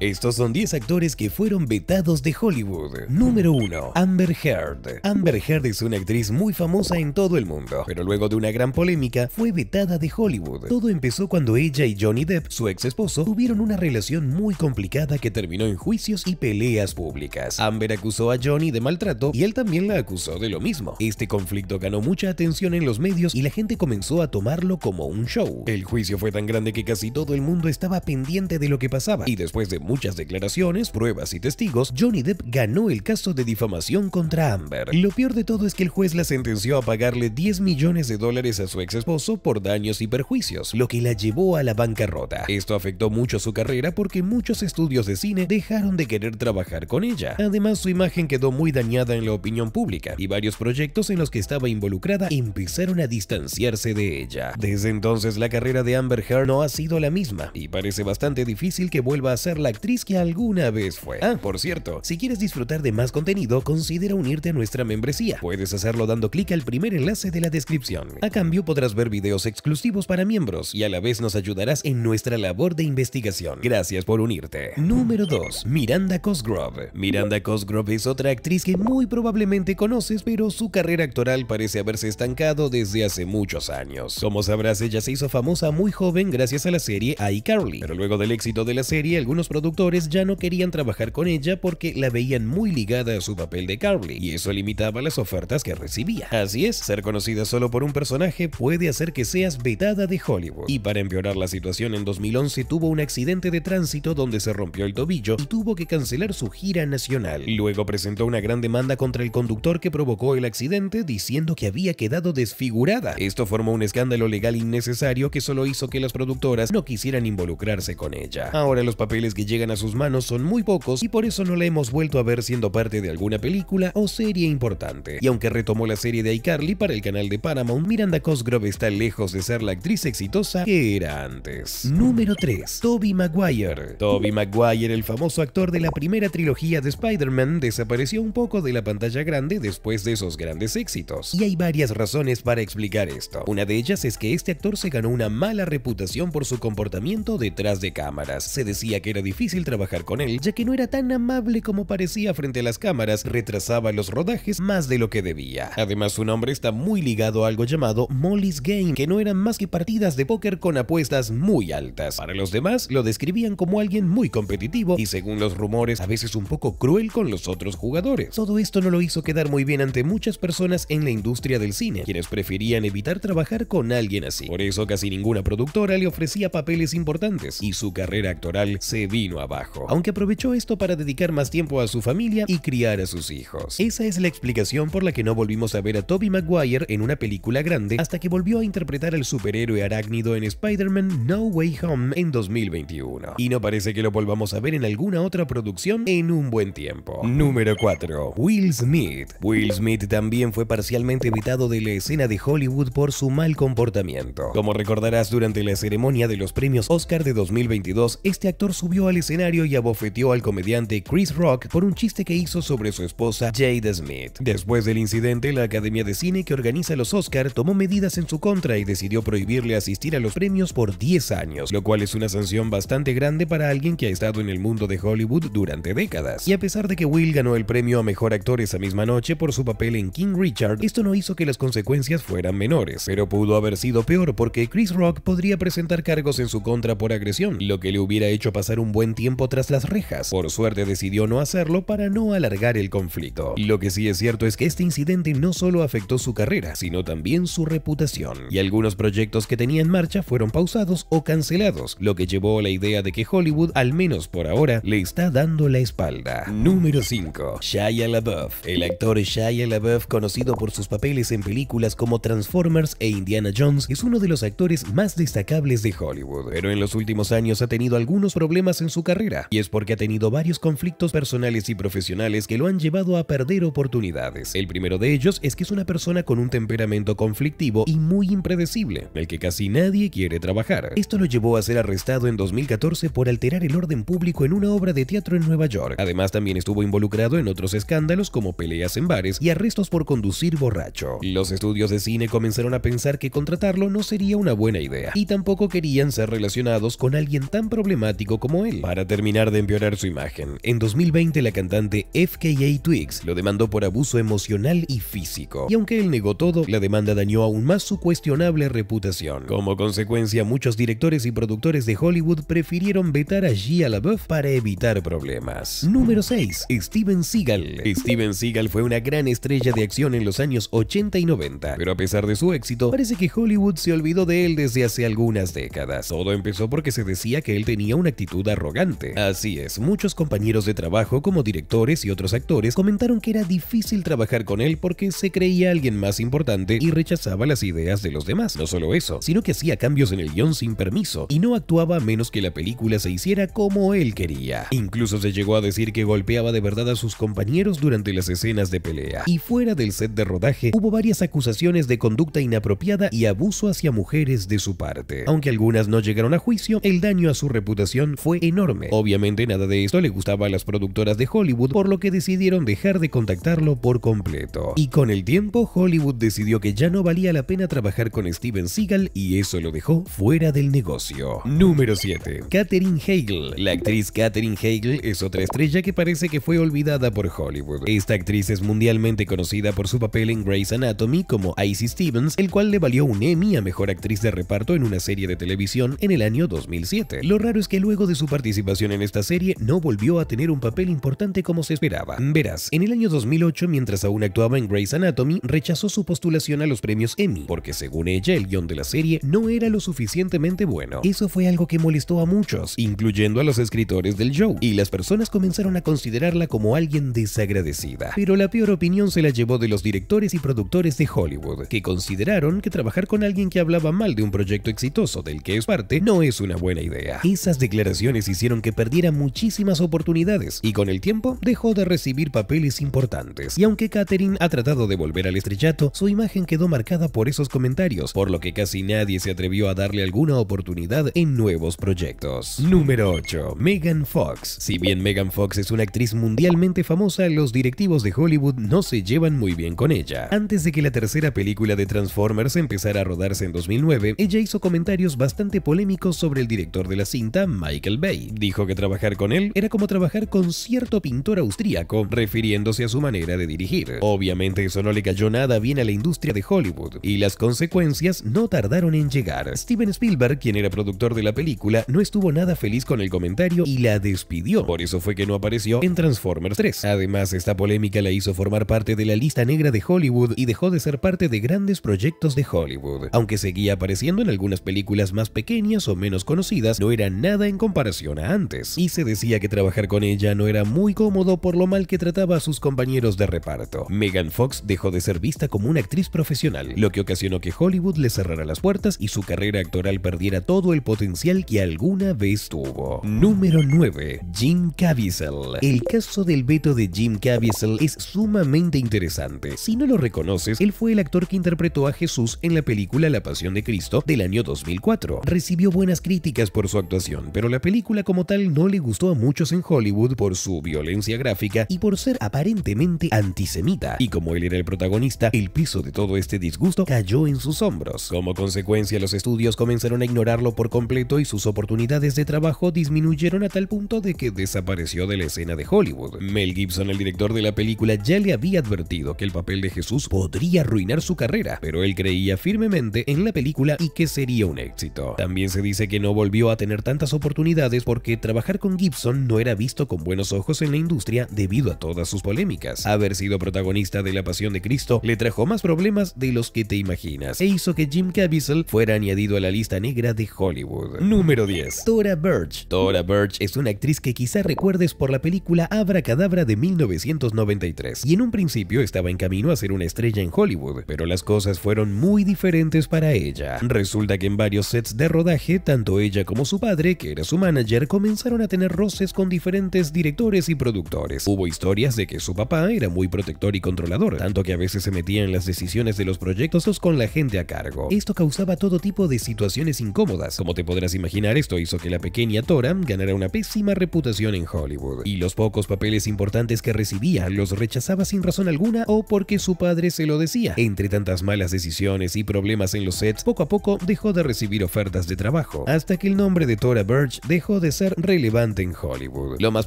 Estos son 10 actores que fueron vetados de Hollywood. Número 1. Amber Heard. Amber Heard es una actriz muy famosa en todo el mundo, pero luego de una gran polémica fue vetada de Hollywood. Todo empezó cuando ella y Johnny Depp, su ex esposo, tuvieron una relación muy complicada que terminó en juicios y peleas públicas. Amber acusó a Johnny de maltrato y él también la acusó de lo mismo. Este conflicto ganó mucha atención en los medios y la gente comenzó a tomarlo como un show. El juicio fue tan grande que casi todo el mundo estaba pendiente de lo que pasaba y después de muchas declaraciones, pruebas y testigos, Johnny Depp ganó el caso de difamación contra Amber. Lo peor de todo es que el juez la sentenció a pagarle 10 millones de dólares a su ex esposo por daños y perjuicios, lo que la llevó a la bancarrota. Esto afectó mucho su carrera porque muchos estudios de cine dejaron de querer trabajar con ella. Además, su imagen quedó muy dañada en la opinión pública y varios proyectos en los que estaba involucrada empezaron a distanciarse de ella. Desde entonces, la carrera de Amber Heard no ha sido la misma y parece bastante difícil que vuelva a ser la actriz que alguna vez fue. Ah, por cierto, si quieres disfrutar de más contenido, considera unirte a nuestra membresía. Puedes hacerlo dando clic al primer enlace de la descripción. A cambio podrás ver videos exclusivos para miembros y a la vez nos ayudarás en nuestra labor de investigación. Gracias por unirte. Número 2. Miranda Cosgrove. Miranda Cosgrove es otra actriz que muy probablemente conoces, pero su carrera actoral parece haberse estancado desde hace muchos años. Como sabrás, ella se hizo famosa muy joven gracias a la serie iCarly, pero luego del éxito de la serie, algunos productos productores ya no querían trabajar con ella porque la veían muy ligada a su papel de Carly, y eso limitaba las ofertas que recibía. Así es, ser conocida solo por un personaje puede hacer que seas vetada de Hollywood. Y para empeorar la situación, en 2011 tuvo un accidente de tránsito donde se rompió el tobillo y tuvo que cancelar su gira nacional. Luego presentó una gran demanda contra el conductor que provocó el accidente diciendo que había quedado desfigurada. Esto formó un escándalo legal innecesario que solo hizo que las productoras no quisieran involucrarse con ella. Ahora los papeles que llegan a sus manos son muy pocos y por eso no la hemos vuelto a ver siendo parte de alguna película o serie importante. Y aunque retomó la serie de iCarly para el canal de Paramount, Miranda Cosgrove está lejos de ser la actriz exitosa que era antes. Número 3. Toby Maguire. Toby Maguire, el famoso actor de la primera trilogía de Spider-Man, desapareció un poco de la pantalla grande después de esos grandes éxitos. Y hay varias razones para explicar esto. Una de ellas es que este actor se ganó una mala reputación por su comportamiento detrás de cámaras. Se decía que era difícil trabajar con él, ya que no era tan amable como parecía frente a las cámaras, retrasaba los rodajes más de lo que debía. Además, su nombre está muy ligado a algo llamado Molly's Game, que no eran más que partidas de póker con apuestas muy altas. Para los demás, lo describían como alguien muy competitivo y según los rumores, a veces un poco cruel con los otros jugadores. Todo esto no lo hizo quedar muy bien ante muchas personas en la industria del cine, quienes preferían evitar trabajar con alguien así. Por eso casi ninguna productora le ofrecía papeles importantes y su carrera actoral se vino abajo, aunque aprovechó esto para dedicar más tiempo a su familia y criar a sus hijos. Esa es la explicación por la que no volvimos a ver a Toby Maguire en una película grande hasta que volvió a interpretar al superhéroe arácnido en Spider-Man No Way Home en 2021. Y no parece que lo volvamos a ver en alguna otra producción en un buen tiempo. Número 4. Will Smith. Will Smith también fue parcialmente evitado de la escena de Hollywood por su mal comportamiento. Como recordarás, durante la ceremonia de los premios Oscar de 2022, este actor subió al escenario y abofeteó al comediante Chris Rock por un chiste que hizo sobre su esposa Jade Smith. Después del incidente, la Academia de Cine que organiza los Oscar tomó medidas en su contra y decidió prohibirle asistir a los premios por 10 años, lo cual es una sanción bastante grande para alguien que ha estado en el mundo de Hollywood durante décadas. Y a pesar de que Will ganó el premio a mejor actor esa misma noche por su papel en King Richard, esto no hizo que las consecuencias fueran menores, pero pudo haber sido peor porque Chris Rock podría presentar cargos en su contra por agresión, lo que le hubiera hecho pasar un buen tiempo tras las rejas. Por suerte decidió no hacerlo para no alargar el conflicto. Lo que sí es cierto es que este incidente no solo afectó su carrera, sino también su reputación. Y algunos proyectos que tenía en marcha fueron pausados o cancelados, lo que llevó a la idea de que Hollywood, al menos por ahora, le está dando la espalda. Número 5. Shia LaBeouf. El actor Shia LaBeouf, conocido por sus papeles en películas como Transformers e Indiana Jones, es uno de los actores más destacables de Hollywood, pero en los últimos años ha tenido algunos problemas en su carrera, y es porque ha tenido varios conflictos personales y profesionales que lo han llevado a perder oportunidades. El primero de ellos es que es una persona con un temperamento conflictivo y muy impredecible, el que casi nadie quiere trabajar. Esto lo llevó a ser arrestado en 2014 por alterar el orden público en una obra de teatro en Nueva York. Además, también estuvo involucrado en otros escándalos como peleas en bares y arrestos por conducir borracho. Los estudios de cine comenzaron a pensar que contratarlo no sería una buena idea, y tampoco querían ser relacionados con alguien tan problemático como él para terminar de empeorar su imagen. En 2020 la cantante FKA Twigs lo demandó por abuso emocional y físico, y aunque él negó todo, la demanda dañó aún más su cuestionable reputación. Como consecuencia, muchos directores y productores de Hollywood prefirieron vetar allí a Gia LaBeouf para evitar problemas. Número 6. Steven Seagal Steven Seagal fue una gran estrella de acción en los años 80 y 90, pero a pesar de su éxito, parece que Hollywood se olvidó de él desde hace algunas décadas. Todo empezó porque se decía que él tenía una actitud arrogante Así es, muchos compañeros de trabajo como directores y otros actores comentaron que era difícil trabajar con él porque se creía alguien más importante y rechazaba las ideas de los demás. No solo eso, sino que hacía cambios en el guión sin permiso y no actuaba a menos que la película se hiciera como él quería. Incluso se llegó a decir que golpeaba de verdad a sus compañeros durante las escenas de pelea. Y fuera del set de rodaje hubo varias acusaciones de conducta inapropiada y abuso hacia mujeres de su parte. Aunque algunas no llegaron a juicio, el daño a su reputación fue enorme Obviamente nada de esto le gustaba a las productoras de Hollywood, por lo que decidieron dejar de contactarlo por completo. Y con el tiempo, Hollywood decidió que ya no valía la pena trabajar con Steven Seagal y eso lo dejó fuera del negocio. Número 7. Katherine Hagel. La actriz Katherine Hagel es otra estrella que parece que fue olvidada por Hollywood. Esta actriz es mundialmente conocida por su papel en Grey's Anatomy como Icy Stevens, el cual le valió un Emmy a Mejor Actriz de Reparto en una serie de televisión en el año 2007. Lo raro es que luego de su participación en esta serie, no volvió a tener un papel importante como se esperaba. Verás, en el año 2008, mientras aún actuaba en Grey's Anatomy, rechazó su postulación a los premios Emmy, porque según ella el guión de la serie no era lo suficientemente bueno. Eso fue algo que molestó a muchos, incluyendo a los escritores del show, y las personas comenzaron a considerarla como alguien desagradecida. Pero la peor opinión se la llevó de los directores y productores de Hollywood, que consideraron que trabajar con alguien que hablaba mal de un proyecto exitoso del que es parte no es una buena idea. Esas declaraciones y hicieron que perdiera muchísimas oportunidades y con el tiempo dejó de recibir papeles importantes. Y aunque Katherine ha tratado de volver al estrellato, su imagen quedó marcada por esos comentarios, por lo que casi nadie se atrevió a darle alguna oportunidad en nuevos proyectos. Número 8. Megan Fox. Si bien Megan Fox es una actriz mundialmente famosa, los directivos de Hollywood no se llevan muy bien con ella. Antes de que la tercera película de Transformers empezara a rodarse en 2009, ella hizo comentarios bastante polémicos sobre el director de la cinta, Michael Bay. Dijo que trabajar con él era como trabajar con cierto pintor austríaco, refiriéndose a su manera de dirigir. Obviamente eso no le cayó nada bien a la industria de Hollywood, y las consecuencias no tardaron en llegar. Steven Spielberg, quien era productor de la película, no estuvo nada feliz con el comentario y la despidió. Por eso fue que no apareció en Transformers 3. Además, esta polémica la hizo formar parte de la lista negra de Hollywood y dejó de ser parte de grandes proyectos de Hollywood. Aunque seguía apareciendo en algunas películas más pequeñas o menos conocidas, no era nada en comparación antes, y se decía que trabajar con ella no era muy cómodo por lo mal que trataba a sus compañeros de reparto. Megan Fox dejó de ser vista como una actriz profesional, lo que ocasionó que Hollywood le cerrara las puertas y su carrera actoral perdiera todo el potencial que alguna vez tuvo. Número 9. Jim Caviezel. El caso del veto de Jim Caviezel es sumamente interesante. Si no lo reconoces, él fue el actor que interpretó a Jesús en la película La Pasión de Cristo del año 2004. Recibió buenas críticas por su actuación, pero la película como tal no le gustó a muchos en Hollywood por su violencia gráfica y por ser aparentemente antisemita, y como él era el protagonista, el piso de todo este disgusto cayó en sus hombros. Como consecuencia, los estudios comenzaron a ignorarlo por completo y sus oportunidades de trabajo disminuyeron a tal punto de que desapareció de la escena de Hollywood. Mel Gibson, el director de la película, ya le había advertido que el papel de Jesús podría arruinar su carrera, pero él creía firmemente en la película y que sería un éxito. También se dice que no volvió a tener tantas oportunidades por que trabajar con Gibson no era visto con buenos ojos en la industria debido a todas sus polémicas. Haber sido protagonista de La Pasión de Cristo le trajo más problemas de los que te imaginas e hizo que Jim Caviezel fuera añadido a la lista negra de Hollywood. Número 10. Tora Birch. Tora Birch es una actriz que quizá recuerdes por la película Abra Cadabra de 1993 y en un principio estaba en camino a ser una estrella en Hollywood, pero las cosas fueron muy diferentes para ella. Resulta que en varios sets de rodaje, tanto ella como su padre, que era su manager, comenzaron a tener roces con diferentes directores y productores. Hubo historias de que su papá era muy protector y controlador, tanto que a veces se metía en las decisiones de los proyectos con la gente a cargo. Esto causaba todo tipo de situaciones incómodas. Como te podrás imaginar, esto hizo que la pequeña Tora ganara una pésima reputación en Hollywood. Y los pocos papeles importantes que recibía los rechazaba sin razón alguna o porque su padre se lo decía. Entre tantas malas decisiones y problemas en los sets, poco a poco dejó de recibir ofertas de trabajo, hasta que el nombre de Tora Birch dejó de ser ser relevante en Hollywood. Lo más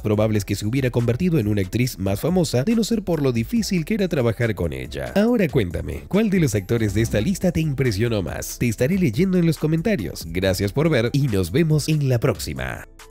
probable es que se hubiera convertido en una actriz más famosa de no ser por lo difícil que era trabajar con ella. Ahora cuéntame, ¿cuál de los actores de esta lista te impresionó más? Te estaré leyendo en los comentarios. Gracias por ver y nos vemos en la próxima.